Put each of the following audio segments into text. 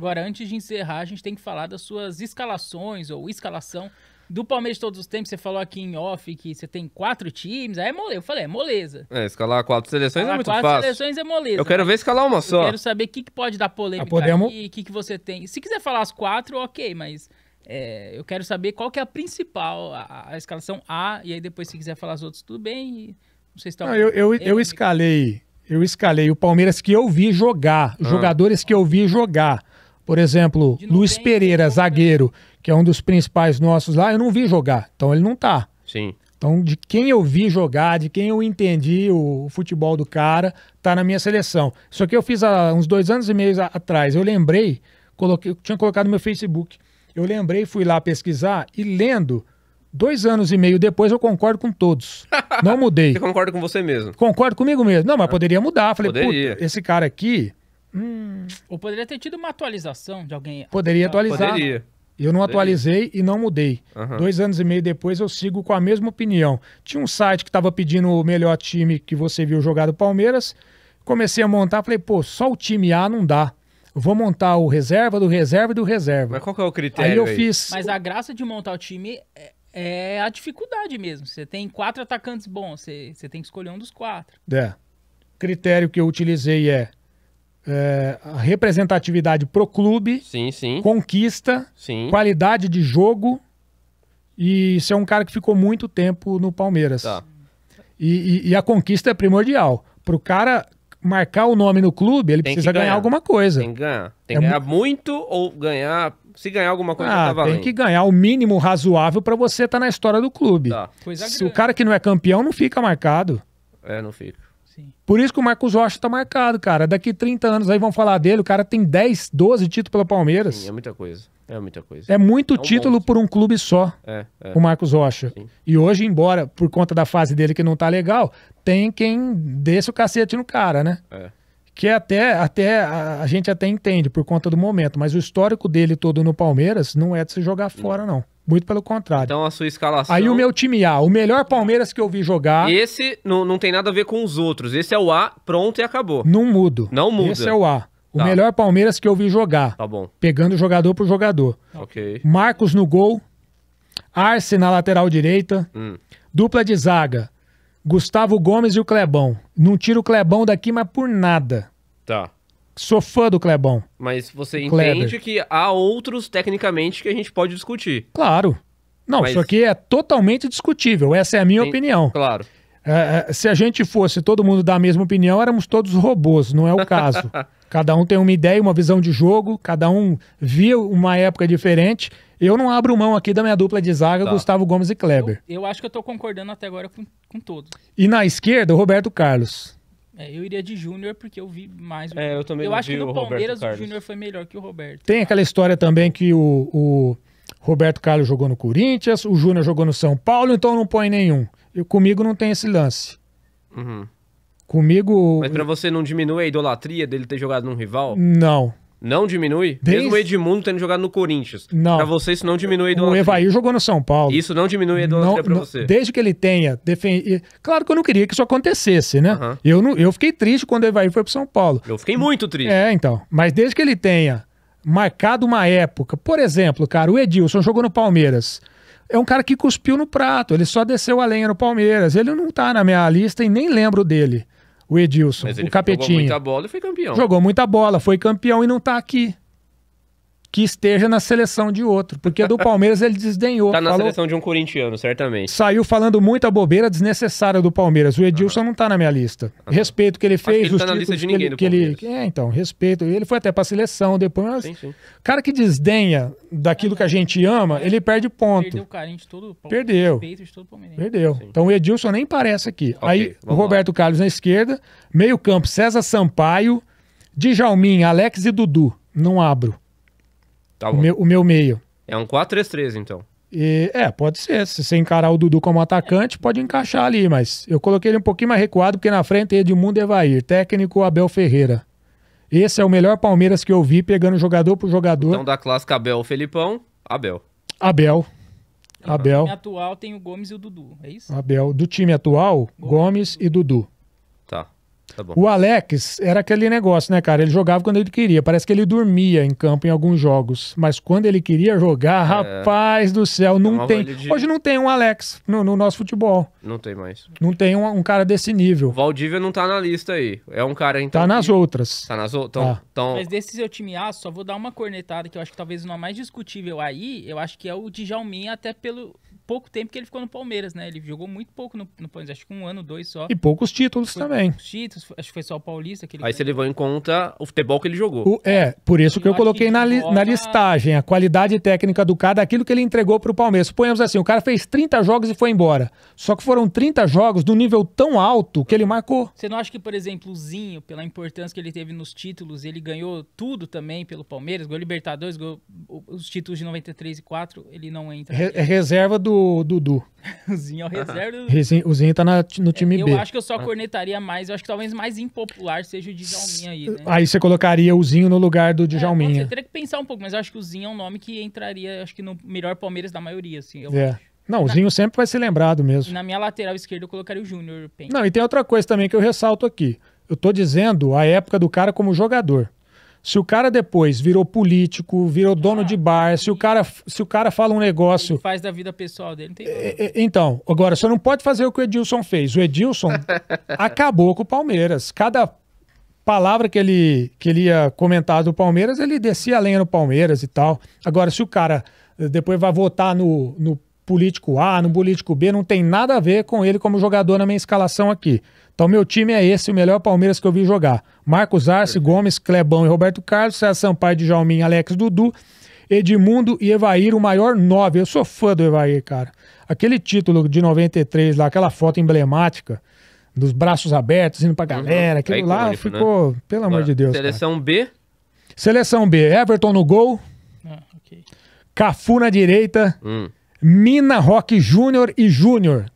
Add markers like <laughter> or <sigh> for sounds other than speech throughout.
Agora, antes de encerrar, a gente tem que falar das suas escalações ou escalação do Palmeiras de todos os tempos. Você falou aqui em off que você tem quatro times. Aí é mole... Eu falei, é moleza. É, escalar quatro seleções é escalar é muito quatro fácil. Quatro seleções é moleza. Eu quero né? ver escalar uma só. Eu quero saber o que, que pode dar polêmica ah, o que, que você tem. Se quiser falar as quatro, ok, mas é, eu quero saber qual que é a principal, a, a, escalação A, e aí depois se quiser falar as outras, tudo bem. E... Não sei se tá... Não, eu, eu, eu escalei... Eu escalei o Palmeiras que eu vi jogar, os ah. jogadores que eu vi jogar. Por exemplo, Luiz Pereira, zagueiro, que é um dos principais nossos lá, eu não vi jogar. Então ele não tá. Sim. Então, de quem eu vi jogar, de quem eu entendi o, futebol do cara, tá na minha seleção. Isso aqui eu fiz há uns dois anos e meio atrás. Eu lembrei, coloquei, eu tinha colocado no meu Facebook. Eu lembrei, fui lá pesquisar e lendo, dois anos e meio depois, eu concordo com todos. Não mudei. Você <laughs> concorda com você mesmo? Concordo comigo mesmo. Não, mas ah. poderia mudar. Falei, poderia. esse cara aqui Hum, ou poderia ter tido uma atualização de alguém. Poderia atualizar. Poderia. Eu não atualizei e não mudei. Uhum. Dois anos e meio depois eu sigo com a mesma opinião. Tinha um site que estava pedindo o melhor time que você viu jogar do Palmeiras. Comecei a montar, falei, pô, só o time A não dá. Vou montar o reserva do reserva e do reserva. Mas qual que é o critério? Aí eu aí? fiz. Mas a graça de montar o time é, é a dificuldade mesmo. Você tem quatro atacantes bons, você, você tem que escolher um dos quatro. É. O critério que eu utilizei é é, representatividade pro clube, sim, sim. conquista, sim. qualidade de jogo. E isso é um cara que ficou muito tempo no Palmeiras. Tá. E, e, e, a conquista é primordial. Pro cara marcar o nome no clube, ele tem precisa ganhar. ganhar. alguma coisa. Tem que ganhar. Tem é que é ganhar mu... muito ou ganhar. Se ganhar alguma coisa, ah, tá Tem que ganhar o mínimo razoável para você estar tá na história do clube. Tá. Se o cara que não é campeão não fica marcado. É, não fica. Por isso que o Marcos Rocha tá marcado, cara. Daqui 30 anos aí vão falar dele. O cara tem 10, 12 títulos pelo Palmeiras. Sim, é muita coisa. É muita coisa. É muito é um título monte. por um clube só. É, é. O Marcos Rocha. Sim. E hoje, embora por conta da fase dele que não tá legal, tem quem desça o cacete no cara, né? É que é até, até a, a, gente até entende por conta do momento, mas o histórico dele todo no Palmeiras não é de se jogar fora, não. Muito pelo contrário. Então a sua escalação. Aí o meu time A, o melhor Palmeiras que eu vi jogar. Esse não, não tem nada a ver com os outros. Esse é o A, pronto e acabou. Não mudo. Não muda. Esse é o A. O tá. melhor Palmeiras que eu vi jogar. Tá bom. Pegando jogador por jogador. Ok. Marcos no gol. Arce na lateral direita. Hum. Dupla de zaga. Gustavo Gomes e o Clebão. Não tiro o Clebão daqui, mas por nada. Tá. Sou fã do Clebão. Mas você Kleber. entende que há outros, tecnicamente, que a gente pode discutir. Claro. Não, mas... isso aqui é totalmente discutível. Essa é a minha opinião. Claro. É, é, se a gente fosse todo mundo da mesma opinião, éramos todos robôs, não é o caso. <laughs> Cada um tem uma ideia, uma visão de jogo, cada um viu uma época diferente. Eu não abro mão aqui da minha dupla de zaga, tá. Gustavo Gomes e Kleber. Eu, eu acho que eu estou concordando até agora com, com todos. E na esquerda, o Roberto Carlos. É, eu iria de Júnior porque eu vi mais. É, eu também Eu acho que no o Palmeiras o Júnior foi melhor que o Roberto. Tem aquela história também que o, o Roberto Carlos jogou no Corinthians, o Júnior jogou no São Paulo, então não põe nenhum. Eu, comigo não tem esse lance. Uhum. Comigo. Mas para você não diminui a idolatria dele ter jogado num rival? Não. Não diminui? Desde... Mesmo o Edmundo tendo jogado no Corinthians. Não. Pra você isso não diminui a idolatria. O Evair jogou no São Paulo. Isso não diminui a idolatria não, pra não, você. Desde que ele tenha Claro que eu não queria que isso acontecesse, né? Eu, não, eu fiquei triste quando o Evair foi pro São Paulo. Eu fiquei muito triste. É, então. Mas desde que ele tenha marcado uma época... Por exemplo, cara, o Edilson jogou no Palmeiras. É um cara que cuspiu no prato. Ele só desceu a lenha no Palmeiras. Ele não tá na minha lista e nem lembro dele o Edilson, Mas o Capetinho. Jogou muita bola e foi campeão. Jogou muita bola, foi campeão e não tá aqui que esteja na seleção de outro, porque do Palmeiras ele desdenhou. Tá na falou, seleção de um corintiano, certamente. Saiu falando muita bobeira desnecessária do Palmeiras. O Edilson uhum. não tá na minha lista. Uhum. Respeito que ele fez, Acho que ele tá na lista de ninguém que ele, do que ele, É, então, respeito. Ele foi até pra seleção depois. Mas sim, sim. cara que desdenha daquilo que a gente ama, ele perde ponto. Perdeu o carinho de todo o Perdeu. De todo Perdeu. Sim. Então o Edilson nem parece aqui. Okay, Aí o Roberto lá. Carlos na esquerda, meio campo César Sampaio, Djalmin, Alex e Dudu. Não abro. Tá o, meu, o meu meio. É um 4-3-3, então. E, é, pode ser. Se você encarar o Dudu como atacante, pode encaixar ali, mas eu coloquei ele um pouquinho mais recuado, porque na frente é Edmundo Evair, técnico Abel Ferreira. Esse é o melhor Palmeiras que eu vi, pegando jogador por jogador. Então, da clássica Abel, Felipão, Abel. Abel. Abel. Do time atual tem o Gomes e o Dudu, é isso? Abel. Do time atual, Gomes, Gomes e Dudu. Tá. Tá o Alex era aquele negócio, né, cara? Ele jogava quando ele queria. Parece que ele dormia em campo em alguns jogos. Mas quando ele queria jogar, é... rapaz do céu, não tem. De... Hoje não tem um Alex no, no, nosso futebol. Não tem mais. Não tem um, um, cara desse nível. O Valdívia não tá na lista aí. É um cara então. Tá nas outras. Tá nas outras. Ah. Tão... Mas desse seu time A, só vou dar uma cornetada que eu acho que talvez uma mais discutível aí, eu acho que é o Djalmin, até pelo pouco tempo que ele ficou no Palmeiras, né? Ele jogou muito pouco no, no Palmeiras, acho que um ano, dois só. E poucos títulos foi, também. Poucos títulos, acho que foi só o Paulista. Que ele Aí ganhou. você levou em conta o futebol que ele jogou. O, é, por isso que eu, coloquei que na, joga... na listagem a qualidade técnica do cara, daquilo que ele entregou pro Palmeiras. Suponhamos assim, o cara fez 30 jogos e foi embora. Só que foram 30 jogos do nível tão alto que ele marcou. Você não acha que, por exemplo, o Zinho, pela importância que ele teve nos títulos, ele ganhou tudo também pelo Palmeiras, Gol Libertadores, ganhou os títulos de 93 e 4, ele não entra. Re é reserva do o Dudu? <laughs> o Zinho é o reserva. Do... O Zinho tá na, no time eu é, B. Eu acho que eu só ah. cornetaria mais, eu acho que talvez mais impopular seja o Djalminha aí, né? Aí você colocaria o Zinho no lugar do é, Djalminha. É, você teria que pensar um pouco, mas eu acho que o Zinho é um nome que entraria, acho que no melhor Palmeiras da maioria, assim, eu é. acho. Não, o na... Zinho sempre vai ser lembrado mesmo. Na minha lateral esquerda eu colocaria o Júnior Não, e tem outra coisa também que eu ressalto aqui. Eu tô dizendo a época do cara como jogador. Se o cara depois virou político, virou dono ah, de bar, se o, cara, se o cara fala um negócio. Ele faz da vida pessoal dele, tem é, é, Então, agora, você não pode fazer o que o Edilson fez. O Edilson <laughs> acabou com o Palmeiras. Cada palavra que ele, que ele ia comentar do Palmeiras, ele descia a lenha no Palmeiras e tal. Agora, se o cara eh, depois vai votar no, no político A, no político B, não tem nada a ver com ele como jogador na minha escalação aqui. Então, meu time é esse, o melhor Palmeiras que eu vi jogar. Marcos Arce, Gomes, Clebão e Roberto Carlos, César Sampaio, Djalmin, Alex Dudu, Edmundo e Evair, o maior nove. Eu sou fã do Evair, cara. Aquele título de 93 lá, aquela foto emblemática, dos braços abertos, indo pra uhum. galera, aquilo é icônico, lá ficou, né? pelo amor de Deus. Seleção cara. B? Seleção B, Everton no gol, ah, okay. Cafu na direita, hum. Mina Roque Júnior e Júnior.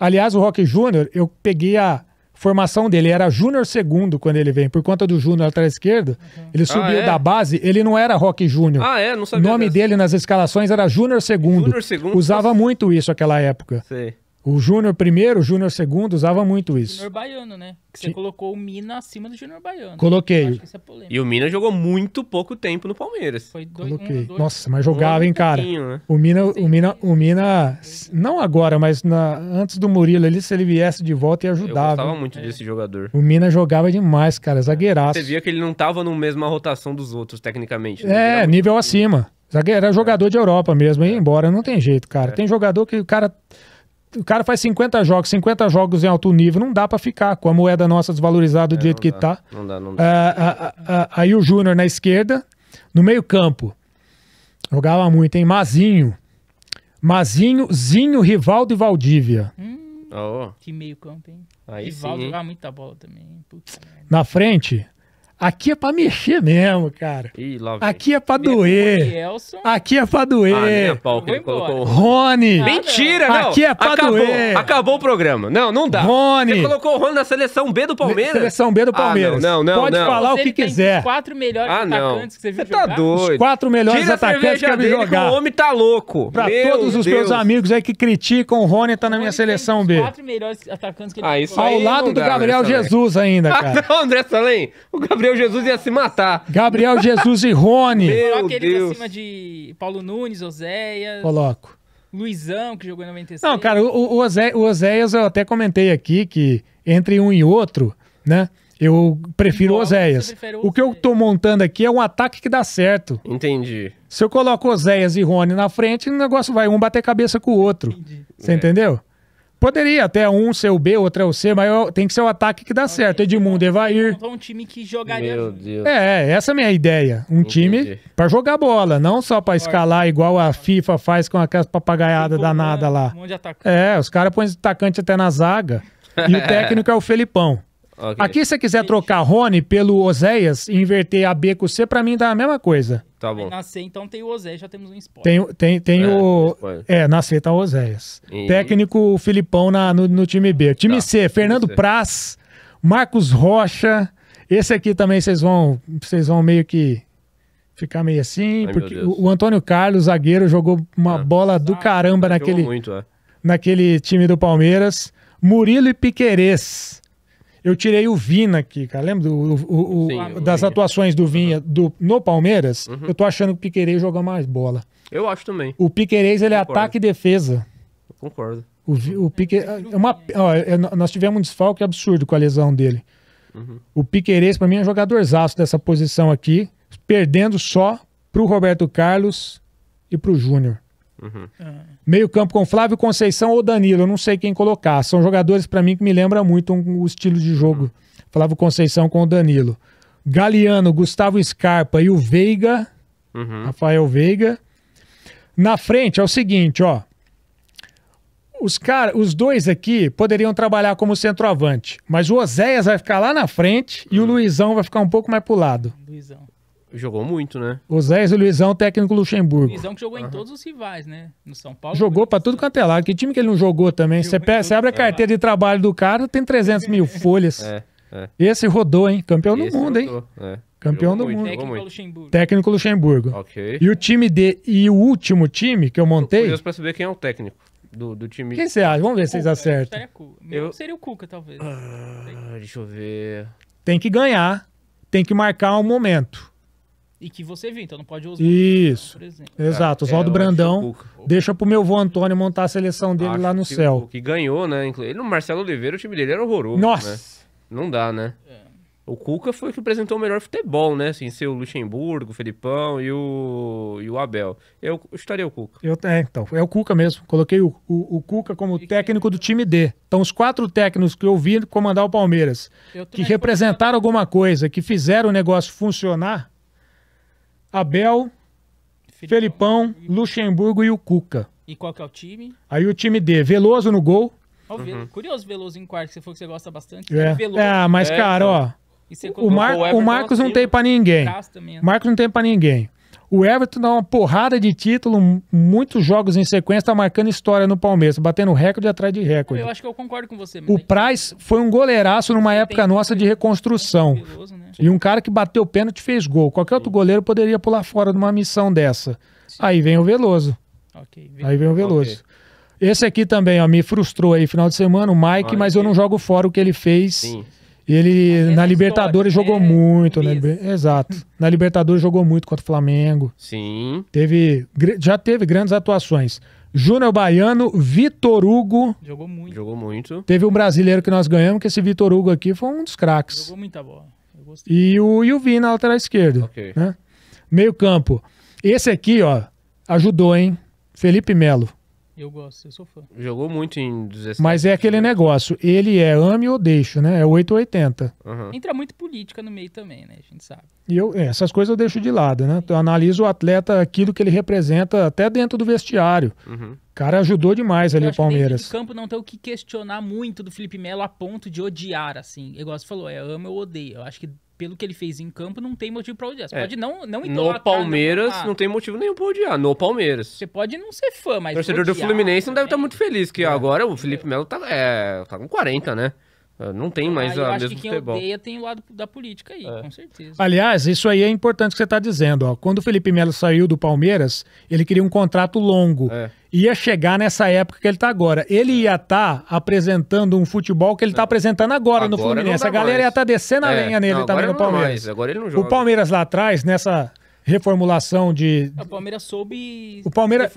Aliás, o Rock Júnior, eu peguei a formação dele, era Júnior segundo quando ele vem, por conta do Júnior atrás esquerdo. Uhum. Ele subiu ah, é? da base, ele não era Rock Júnior. Ah, é? Não sabia. O nome dessa. dele nas escalações era Júnior segundo. Júnior segundo. Usava muito isso naquela época. Sei. O Júnior primeiro, o Júnior segundo, usava muito isso. Júnior Baiano, né? Que você colocou o Mina acima do Júnior Baiano. Coloquei. É e o Mina jogou muito pouco tempo no Palmeiras. Foi dois, Coloquei. Um, dois, Nossa, mas jogava, hein, cara. Né? O Mina, o Mina, o Mina, não agora, mas na, antes do Murilo, ele se ele viesse de volta e ajudava. Eu gostava muito é. desse jogador. O Mina jogava demais, cara, zagueiraço. Você via que ele não tava no mesma rotação dos outros, tecnicamente. Né? É, nível acima. Zagueiro, era jogador de Europa mesmo, é. embora, não tem jeito, cara. É. Tem jogador que o cara o cara faz 50 jogos, 50 jogos em alto nível, não dá para ficar com a moeda nossa desvalorizada do é, jeito que dá, tá. Não dá, não dá. Ah, ah, ah, ah, ah aí o Júnior na esquerda, no meio-campo. Jogava muito, hein? Mazinho. Mazinho, Zinho, Rivaldo e Valdívia. Hum, oh. Que meio-campo, hein? Aí Rivaldo jogava muita bola também. Putz, na frente, Aqui é pra mexer mesmo, cara. Ih, aqui é pra doer. Aqui é pra ah, doer. Ah, nem pau que ele colocou. Rony. Ah, Mentira, não. Aqui é pra acabou, doer. Acabou o programa. Não, não dá. Rony. Você colocou o Rony na seleção B do Palmeiras? Seleção B do Palmeiras. Ah, não, não, não. Pode não. falar você o que quiser. Os quatro melhores ah, não. atacantes que você viu Você tá doido. Os quatro melhores Tira atacantes que eu vi jogar. o homem tá louco. Pra Meu todos Deus. os meus amigos aí que criticam, o Rony tá na minha seleção B. Os quatro melhores atacantes que ele ah, isso Ao lado do Gabriel Jesus ainda, ah, cara. Não, André Salem. O Gabriel Gabriel Jesus ia se matar. Gabriel Jesus e Rony. Meu Coloca Deus. de Paulo Nunes, Oséias. Coloco. Luizão, que jogou em 96. Não, cara, o, o, o Oséias eu até comentei aqui que entre um e outro, né? Eu prefiro Igual, Oséias. O, o que eu tô montando aqui é um ataque que dá certo. Entendi. Se eu coloco Oséias e Rony na frente, o negócio vai um bater cabeça com o outro. Entendi. Você é. entendeu? Poderia até um ser o B, outro é o C, mas eu, tem que ser o ataque que dá okay. certo. Edmundo, Evair. Então, um time que jogaria. Meu Deus. É, essa é a minha ideia. Um time para jogar bola, não só para escalar igual a FIFA faz com aquelas papagaiadas danadas lá. Um monte de É, os caras põem atacante até na zaga. E o <laughs> técnico é o Felipão. Okay. Aqui, se você quiser trocar Rony pelo Oséias e inverter a B com C, pra mim dá a mesma coisa. Tá bom. Nascer, então, tem o Oséias, já temos um spoiler. Tem, tem, tem é, o... é, nascer tá o Oséias. Técnico Filipão na, no, no time B. Time tá, C, Fernando C. Praz, Marcos Rocha... Esse aqui também vocês vão, vocês vão meio que ficar meio assim, Ai, porque o Antônio Carlos, zagueiro, jogou uma é. bola do ah, caramba naquele, muito, é. naquele time do Palmeiras. Murilo e Piquerez. Eu tirei o Vina aqui, cara. Lembra do, o, o, Sim, a, das atuações do Vinha uhum. do, no Palmeiras? Uhum. Eu tô achando que o Piqueires joga mais bola. Eu acho também. O Piqueires, ele é ataque e defesa. Eu concordo. O, o é uma, ó, é, nós tivemos um desfalque absurdo com a lesão dele. Uhum. O Piqueires, para mim, é jogador jogadorzaço dessa posição aqui, perdendo só pro Roberto Carlos e pro Júnior. Uhum. Meio campo com Flávio Conceição ou Danilo, eu não sei quem colocar. São jogadores para mim que me lembram muito um, o estilo de jogo. Uhum. Flávio Conceição com o Danilo. Galeano, Gustavo Scarpa e o Veiga. Uhum. Rafael Veiga. Na frente é o seguinte, ó. Os, cara, os dois aqui poderiam trabalhar como centroavante, mas o Oséias vai ficar lá na frente e o uhum. Luizão vai ficar um pouco mais pro lado. Luizão. Jogou muito, né? O Zé e o Luizão, técnico Luxemburgo. Luizão que jogou uhum. em todos os rivais, né? No São Paulo. Jogou para tudo quanto é lado. Que time que ele não jogou também? Você, pega, você abre a carteira de trabalho do cara, tem 300 mil <laughs> folhas. É, é. Esse rodou, hein? Campeão Esse do mundo, rodou. hein? É. Campeão jogou do muito, mundo. Técnico muito. Luxemburgo. Técnico Luxemburgo. Ok. E o time de. E o último time que eu montei. Tô pra saber quem é o técnico do, do time. Quem você acha? Vamos ver se vocês acertam. Eu... Seria o Cuca, talvez. Ah, deixa eu ver. Tem que ganhar. Tem que marcar um momento e que você viu. Então não pode usar. Isso. Exato. É, Oswaldo é, Brandão deixa pro meu vô Antônio montar a seleção dele acho lá no que, céu. Que ganhou, né? Ele no Marcelo Oliveira, o time dele era horroroso. Né? Nossa. Né? Não dá, né? É. O Cuca foi o que apresentou o melhor futebol, né? Sem assim, ser o Luxemburgo, o Felipão e o, e o Abel. Eu estaria o Cuca. Eu, é, então, é o Cuca mesmo. Coloquei o, o, o Cuca como e técnico que... do time D. Então, os quatro técnicos que eu vi comandar o Palmeiras, que representaram alguma coisa, que fizeram o negócio funcionar, Abel, Felipão, Luxemburgo e o Cuca. E qual que é o time? Aí o time D, Veloso no gol. Uhum. Curioso, Veloso em quarto, que você falou que você gosta bastante. É, Veloso. é mas É, cara, então. ó, o, Mar- o o Marcos não tem pra ninguém. também, né? Marcos não tem pra ninguém. O Everton dá uma porrada de título, muitos jogos em sequência, tá marcando história no Palmeiras, batendo recorde atrás de recorde. Eu acho que eu concordo com você. O é Price foi um goleiraço numa época nossa de reconstrução. né? E um cara que bateu pênalti fez gol. Qualquer outro goleiro poderia pular fora de uma missão dessa. Sim. Aí vem o Veloso. Okay, Aí vem o Veloso. Okay. Esse aqui também, ó, me frustrou aí final de semana, o Mike, Mike, mas eu não jogo fora o que ele fez. Sim e ele é na Libertadores né? jogou muito, né? Exato. na Libertadores jogou muito contra o Flamengo. Sim. Teve, já teve grandes atuações. Júnior Baiano, Vitor Hugo. Jogou muito. Jogou muito. Teve um brasileiro que nós ganhamos, que esse Vitor Hugo aqui foi um dos craques. Jogou muita bola. E o, e o Vi na lateral esquerda. Okay. Né? Meio campo. Esse aqui, ó, ajudou, hein? Felipe Melo. Eu gosto, eu sou fã. Jogou muito em 17. Mas é aquele negócio, ele é ame ou deixo, né? É 880. Uhum. Entra muito política no meio também, né? A gente sabe. E eu, é, essas coisas eu deixo de lado, né? Eu analiso o atleta, aquilo que ele representa até dentro do vestiário. Uhum. O cara ajudou demais ali o Palmeiras. O campo não tem o que questionar muito do Felipe Melo a ponto de odiar, assim. Igual você falou, é amo ou odeio. Eu acho que pelo que ele fez em campo, não tem motivo para odiar. Você é. pode não, não No Palmeiras, não, ah, não tem motivo nenhum pra odiar. No Palmeiras. Você pode não ser fã, mas. O torcedor odiar, do Fluminense não deve estar tá muito feliz, que é. agora o Felipe Melo tá, é, tá com 40, né? Ah, não tem mais ah, a mesmo que quem futebol. odeia tem o lado da política aí, é. com certeza. Aliás, isso aí é importante que você está dizendo. Ó. Quando o Felipe Melo saiu do Palmeiras, ele queria um contrato longo. É. Ia chegar nessa época que ele está agora. Ele ia estar tá apresentando um futebol que ele está é. apresentando agora, agora no Fluminense. A galera mais. ia estar tá descendo a é. lenha nele não, também no Palmeiras. Agora ele não joga. O Palmeiras lá atrás, nessa reformulação de. O Palmeiras soube o Palmeiras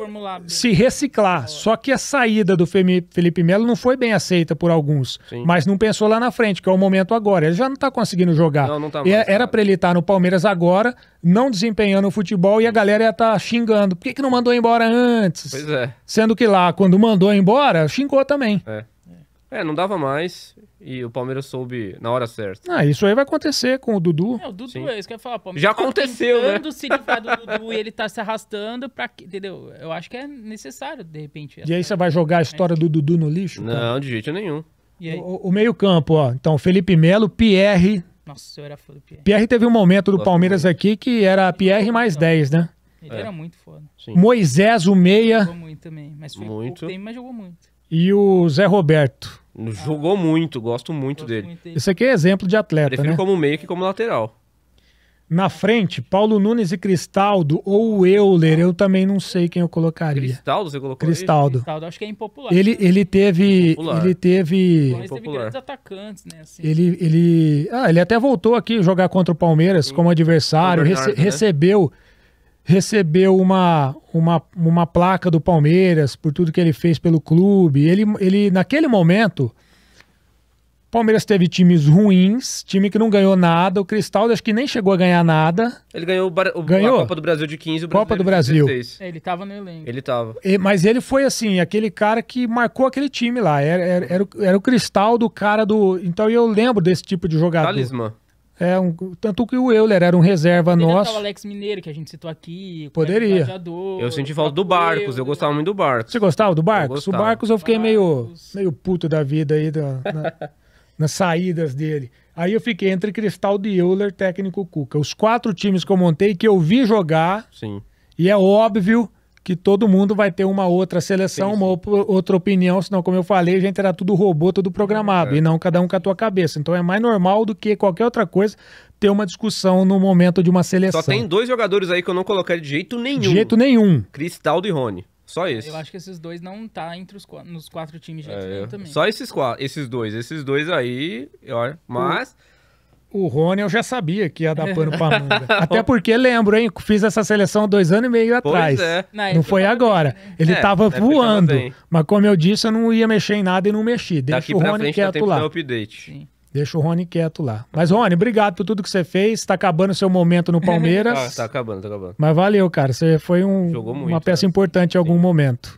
se reciclar. Só que a saída do Felipe Melo não foi bem aceita por alguns. Sim. Mas não pensou lá na frente, que é o momento agora. Ele já não está conseguindo jogar. Não, não tá mais, é, Era para ele estar tá no Palmeiras agora, não desempenhando o futebol e a galera ia estar tá xingando. Por que, que não mandou embora antes? Pois é. Sendo que lá, quando mandou embora, xingou também. É. É, não dava mais e o Palmeiras soube na hora certa. Ah, isso aí vai acontecer com o Dudu. É, o Dudu, Sim. é isso que eu ia falar. Palmeiras Já tá aconteceu, tá né? se livrar do Dudu e ele tá se arrastando pra... Entendeu? Eu acho que é necessário, de repente. E aí você vai jogar a é história do Dudu no lixo? Não, de jeito nenhum. O, o, meio campo, ó. Então, Felipe Melo, Pierre... Nossa, eu era foda, do Pierre. Pierre teve um momento do Gosto Palmeiras muito. aqui que era Pierre mais 10, né? né? Ele é. era muito foda. Sim. Moisés, o meia... Jogou muito também, mas foi muito. pouco tempo, mas jogou muito e o Zé Roberto. Jogou muito, gosto muito gosto dele. Muito Esse aqui é exemplo de atleta, Prefiro né? como meio que como lateral. Na frente, Paulo Nunes e Cristaldo ou Euler, eu também não sei quem eu colocaria. Cristaldo, você colocou? Cristaldo. Cristaldo acho que é impopular. Ele, ele teve. Impopular. Ele teve. Ele teve grandes atacantes, né? Assim. Ele, ele. Ah, ele até voltou aqui jogar contra o Palmeiras Sim. como adversário. Bernardo, rece né? Recebeu recebeu uma, uma, uma placa do Palmeiras por tudo que ele fez pelo clube. Ele, ele naquele momento, Palmeiras teve times ruins, time que não ganhou nada. O Cristal acho que nem chegou a ganhar nada. Ele ganhou, o, ganhou. a Copa do Brasil de 15, o Brasil Copa do Brasil. 16. É, ele tava no elenco. Ele tava. E, mas ele foi assim, aquele cara que marcou aquele time lá. Era, era, era, o, era o Cristal do cara do. Então eu lembro desse tipo de jogador. Talismã. É um, tanto que o Euler era um reserva Poderia nosso. o Alex Mineiro, que a gente citou aqui. Poderia. Eu senti falta do Barcos, eu gostava muito do Barcos. Você gostava do Barcos? O Barcos eu fiquei Barcos. meio, meio puto da vida aí, da, na, <laughs> nas saídas dele. Aí eu fiquei entre Cristal de Euler, técnico Cuca. Os quatro times que eu montei, que eu vi jogar, Sim. e é óbvio que todo mundo vai ter uma outra seleção, sim, sim. uma outra opinião, senão, como eu falei, a gente era tudo robô, tudo programado, é. e não cada um com a tua cabeça. Então é mais normal do que qualquer outra coisa ter uma discussão no momento de uma seleção. Só tem dois jogadores aí que eu não coloquei de jeito nenhum. De jeito nenhum. Cristaldo e Rony. Só isso. Eu acho que esses dois não tá entre os nos quatro times de é, nenhum também. Só esses quatro, esses dois, esses dois aí, olha, mas... Uh. O Rony eu já sabia que ia dar pano pra <laughs> manga. Até porque lembro, hein? Fiz essa seleção dois anos e meio pois atrás. É. Não, foi agora. Né? Ele é, tava voando. Mas como eu disse, eu não ia mexer em nada e não mexi. Deixa Daqui o Rony frente, quieto lá. Update. Sim. Deixa o Rony quieto lá. Mas, Rony, obrigado por tudo que você fez. Tá acabando o seu momento no <laughs> Palmeiras. ah, tá acabando, tá acabando. Mas valeu, cara. Você foi um, muito, uma peça né? importante em algum Sim. momento.